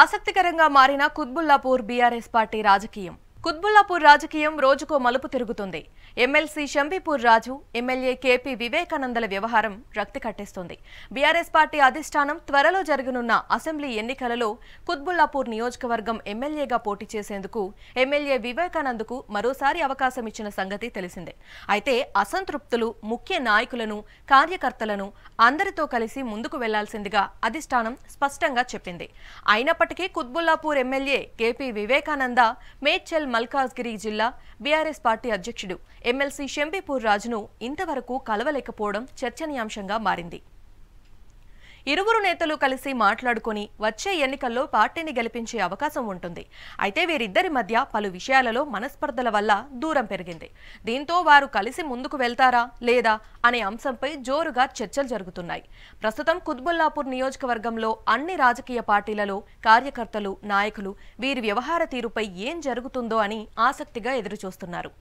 ఆసక్తికరంగా మారిన Quthbullapur BRS party రాజకీయం కుత్బుల్లాపూర్ రాజకీయం రోజుకో మలుపు తిరుగుతుంది MLC Shambipur Raju MLA K P వివేకానందల వ్యవహారం రక్తి కట్టేస్తుంది బీఆర్ఎస్ పార్టీ అధిష్టానం త్వరలో జరగనున్న అసెంబ్లీ ఎన్నికలలో కుత్బుల్లాపూర్ నియోజకవర్గం ఎమ్మెల్యేగా పోటీ చేసేందుకు ఎమ్మెల్యే వివేకానందకు మరోసారి అవకాశం ఇచ్చిన సంగతి తెలిసిందే అయితే అసంతృప్తులు ముఖ్య నాయకులను కార్యకర్తలను అందరితో కలిసి ముందుకు వెళ్లాల్సిందిగా అధిష్టానం స్పష్టంగా చెప్పింది అయినప్పటికీ కుత్బుల్లాపూర్ ఎమ్మెల్యే కేపీ వివేకానంద మేడ్చల్ మల్కాజ్ మల్కాజ్గిరి జిల్లా బీఆర్ఎస్ పార్టీ అధ్యక్షుడు ఎమ్మెల్సీ షంబీపూర్ రాజును ఇంతవరకు కలవలేకపోవడం చర్చనీయాంశంగా మారింది ఇరువురు నేతలు కలిసి మాట్లాడుకుని వచ్చే ఎన్నికల్లో పార్టీని గెలిపించే అవకాశం ఉంటుంది అయితే వీరిద్దరి మధ్య పలు విషయాలలో మనస్పర్ధల వల్ల దూరం పెరిగింది దీంతో వారు కలిసి ముందుకు వెళ్తారా లేదా అనే అంశంపై జోరుగా చర్చలు జరుగుతున్నాయి ప్రస్తుతం కుత్బుల్లాపూర్ నియోజకవర్గంలో అన్ని రాజకీయ పార్టీలలో కార్యకర్తలు నాయకులు వీరి వ్యవహార తీరుపై ఏం జరుగుతుందో అని ఆసక్తిగా ఎదురుచూస్తున్నారు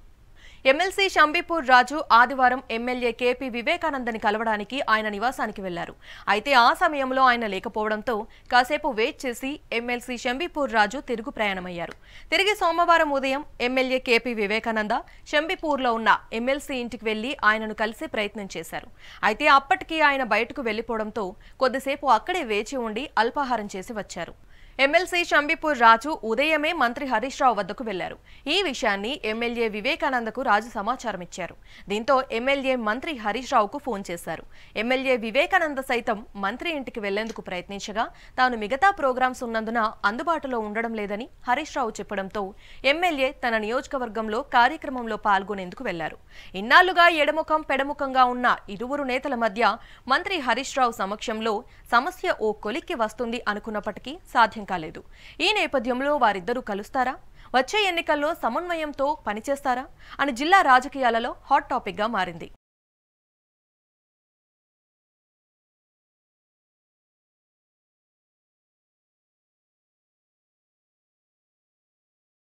ఎమ్మెల్సీ షంబీపూర్ రాజు ఆదివారం ఎమ్మెల్యే కేపీ వివేకానందని కలవడానికి ఆయన నివాసానికి వెళ్లారు అయితే ఆ సమయంలో ఆయన లేకపోవడంతో కాసేపు వెయిట్ చేసి ఎమ్మెల్సీ షంబీపూర్ రాజు తిరుగు ప్రయాణమయ్యారు తిరిగి సోమవారం ఉదయం ఎమ్మెల్యే కేపీ వివేకానంద షంబీపూర్లో ఉన్న ఎమ్మెల్సీ ఇంటికి వెళ్లి ఆయనను కలిసే ప్రయత్నం చేశారు అయితే అప్పటికీ ఆయన బయటకు వెళ్లిపోవడంతో కొద్దిసేపు అక్కడే వేచి ఉండి అల్పాహారం చేసి వచ్చారు ఎమ్మెల్సీ షంబిపూర్ రాజు ఉదయమే మంత్రి హరీష్ రావు వద్దకు వెళ్లారు ఈ విషయాన్ని ఎమ్మెల్యే వివేకానందకు రాజు సమాచారం ఇచ్చారు దీంతో ఎమ్మెల్యే మంత్రి హరీష్ రావుకు ఫోన్ చేశారు ఎమ్మెల్యే వివేకానంద సైతం మంత్రి ఇంటికి వెళ్లేందుకు ప్రయత్నించగా తాను మిగతా ప్రోగ్రామ్స్ ఉన్నందున అందుబాటులో ఉండడం లేదని హరీష్ రావు చెప్పడంతో ఎమ్మెల్యే తన నియోజకవర్గంలో కార్యక్రమంలో పాల్గొనేందుకు వెళ్లారు ఇన్నాళ్లుగా ఎడముఖం పెడముఖంగా ఉన్న ఇరువురు నేతల మధ్య మంత్రి హరీష్ రావు సమక్షంలో సమస్య ఓ కొలిక్కి వస్తుంది అనుకున్నప్పటికీ సాధ్యం కాలేదు ఈ నేపథ్యంలో వారిద్దరూ కలుస్తారా వచ్చే ఎన్నికల్లో సమన్వయంతో పనిచేస్తారా అని జిల్లా రాజకీయాలలో హాట్ టాపిక్గా మారింది